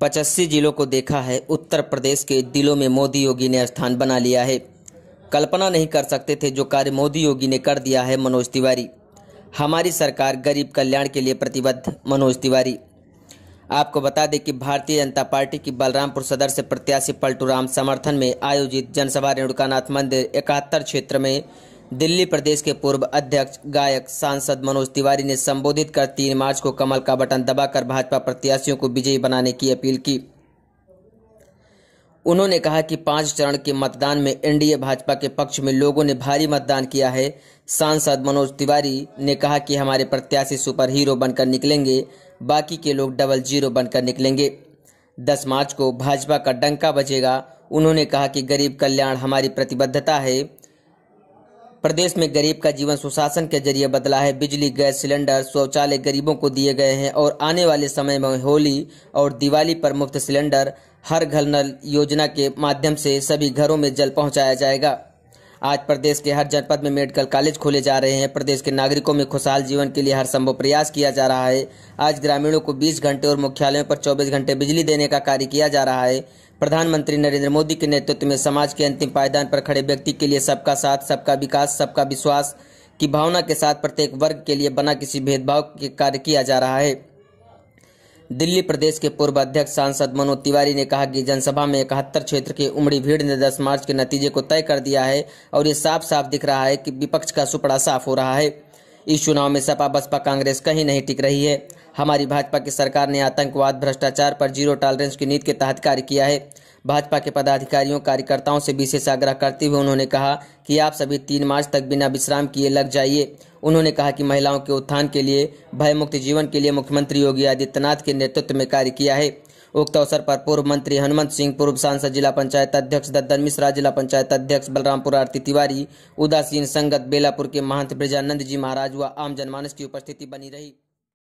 पचासी जिलों को देखा है उत्तर प्रदेश के दिलों में मोदी योगी ने स्थान बना लिया है कल्पना नहीं कर सकते थे जो कार्य मोदी योगी ने कर दिया है मनोज तिवारी हमारी सरकार गरीब कल्याण के लिए प्रतिबद्ध मनोज तिवारी आपको बता दें कि भारतीय जनता पार्टी की बलरामपुर सदर से प्रत्याशी पलटू राम समर्थन में आयोजित जनसभा रेणुकानाथ मंदिर इकहत्तर क्षेत्र में दिल्ली प्रदेश के पूर्व अध्यक्ष गायक सांसद मनोज तिवारी ने संबोधित कर तीन मार्च को कमल का बटन दबाकर भाजपा प्रत्याशियों को विजयी बनाने की अपील की उन्होंने कहा कि पांच चरण के मतदान में एनडीए भाजपा के पक्ष में लोगों ने भारी मतदान किया है सांसद मनोज तिवारी ने कहा कि हमारे प्रत्याशी सुपर हीरो बनकर निकलेंगे बाकी के लोग डबल जीरो बनकर निकलेंगे दस मार्च को भाजपा का डंका बजेगा उन्होंने कहा कि गरीब कल्याण हमारी प्रतिबद्धता है प्रदेश में गरीब का जीवन सुशासन के जरिए बदला है बिजली गैस सिलेंडर शौचालय गरीबों को दिए गए हैं और आने वाले समय में होली और दिवाली पर मुफ्त सिलेंडर हर घर नल योजना के माध्यम से सभी घरों में जल पहुंचाया जाएगा आज प्रदेश के हर जनपद में मेडिकल कॉलेज खोले जा रहे हैं प्रदेश के नागरिकों में खुशहाल जीवन के लिए हर संभव प्रयास किया जा रहा है आज ग्रामीणों को 20 घंटे और मुख्यालयों पर 24 घंटे बिजली देने का कार्य किया जा रहा है प्रधानमंत्री नरेंद्र मोदी के नेतृत्व में समाज के अंतिम पायदान पर खड़े व्यक्ति के लिए सबका साथ सबका विकास सबका विश्वास की भावना के साथ प्रत्येक वर्ग के लिए बना किसी भेदभाव के कार्य किया जा रहा है दिल्ली प्रदेश के पूर्व अध्यक्ष सांसद मनोज तिवारी ने कहा कि जनसभा में इकहत्तर क्षेत्र की उमड़ी भीड़ ने 10 मार्च के नतीजे को तय कर दिया है और ये साफ साफ दिख रहा है कि विपक्ष का सुपड़ा साफ हो रहा है इस चुनाव में सपा बसपा कांग्रेस कहीं नहीं टिक रही है हमारी भाजपा की सरकार ने आतंकवाद भ्रष्टाचार पर जीरो टॉलरेंस की नीति के तहत कार्य किया है भाजपा के पदाधिकारियों कार्यकर्ताओं से विशेष आग्रह करते हुए उन्होंने कहा कि आप सभी तीन मार्च तक बिना विश्राम किए लग जाइए उन्होंने कहा कि महिलाओं के उत्थान के लिए भयमुक्त जीवन के लिए मुख्यमंत्री योगी आदित्यनाथ के नेतृत्व में कार्य किया है उक्त अवसर पर पूर्व मंत्री हनुमंत सिंह पूर्व सांसद जिला पंचायत अध्यक्ष दद्दन मिश्रा जिला पंचायत अध्यक्ष बलरामपुर आरती तिवारी उदासीन संगत बेलापुर के महंत ब्रजानंद जी महाराज व आम जनमानस की उपस्थिति बनी रही